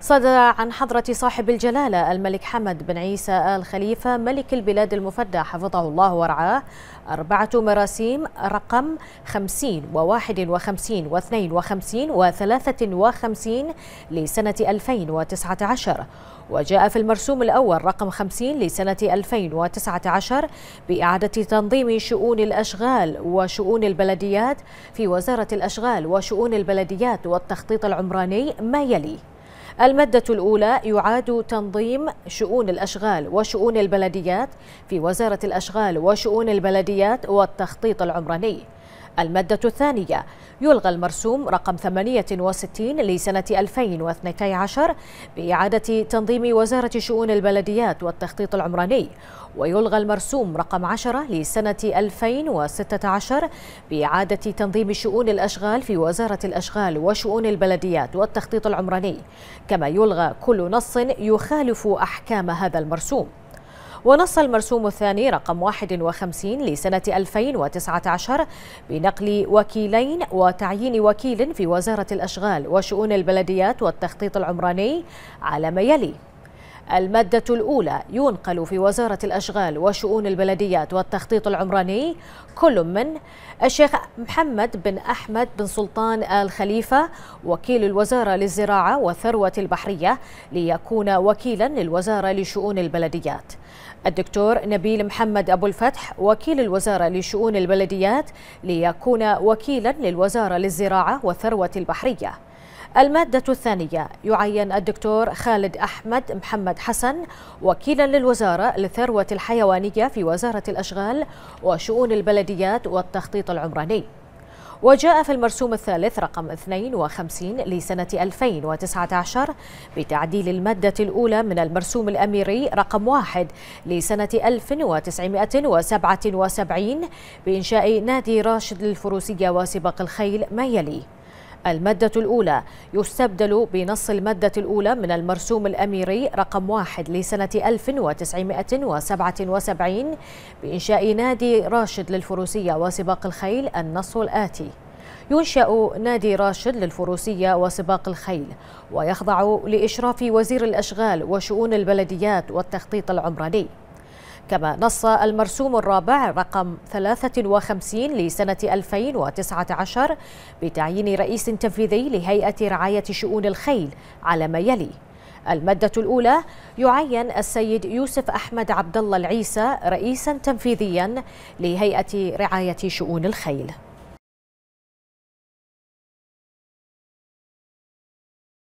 صدر عن حضرة صاحب الجلالة الملك حمد بن عيسى آل خليفة ملك البلاد المفدى حفظه الله ورعاه أربعة مراسيم رقم 50 و51 و52 و53 لسنة 2019 وجاء في المرسوم الأول رقم 50 لسنة 2019 بإعادة تنظيم شؤون الأشغال وشؤون البلديات في وزارة الأشغال وشؤون البلديات والتخطيط العمراني ما يلي المادة الأولى يعاد تنظيم شؤون الأشغال وشؤون البلديات في وزارة الأشغال وشؤون البلديات والتخطيط العمراني المادة الثانية يلغى المرسوم رقم 68 لسنة 2012 بإعادة تنظيم وزارة شؤون البلديات والتخطيط العمراني ويلغى المرسوم رقم 10 لسنة 2016 بإعادة تنظيم شؤون الأشغال في وزارة الأشغال وشؤون البلديات والتخطيط العمراني كما يلغى كل نص يخالف أحكام هذا المرسوم ونص المرسوم الثاني رقم 51 لسنة 2019 بنقل وكيلين وتعيين وكيل في وزارة الأشغال وشؤون البلديات والتخطيط العمراني على ما يلي المادة الأولى ينقل في وزارة الأشغال وشؤون البلديات والتخطيط العمراني كل من الشيخ محمد بن أحمد بن سلطان آل خليفة وكيل الوزارة للزراعة والثروة البحرية ليكون وكيلا للوزارة لشؤون البلديات الدكتور نبيل محمد أبو الفتح وكيل الوزارة لشؤون البلديات ليكون وكيلا للوزارة للزراعة والثروة البحرية المادة الثانية يعين الدكتور خالد أحمد محمد حسن وكيلا للوزارة للثروة الحيوانية في وزارة الأشغال وشؤون البلديات والتخطيط العمراني وجاء في المرسوم الثالث رقم 52 لسنة 2019 بتعديل المادة الأولى من المرسوم الأميري رقم 1 لسنة 1977 بإنشاء نادي راشد للفروسية وسباق الخيل ما يلي المادة الأولى يستبدل بنص المادة الأولى من المرسوم الأميري رقم واحد لسنة 1977 بإنشاء نادي راشد للفروسية وسباق الخيل النص الآتي ينشأ نادي راشد للفروسية وسباق الخيل ويخضع لإشراف وزير الأشغال وشؤون البلديات والتخطيط العمراني كما نص المرسوم الرابع رقم 53 لسنة 2019 بتعيين رئيس تنفيذي لهيئة رعاية شؤون الخيل على ما يلي المادة الأولى يعين السيد يوسف أحمد عبد الله العيسى رئيسا تنفيذيا لهيئة رعاية شؤون الخيل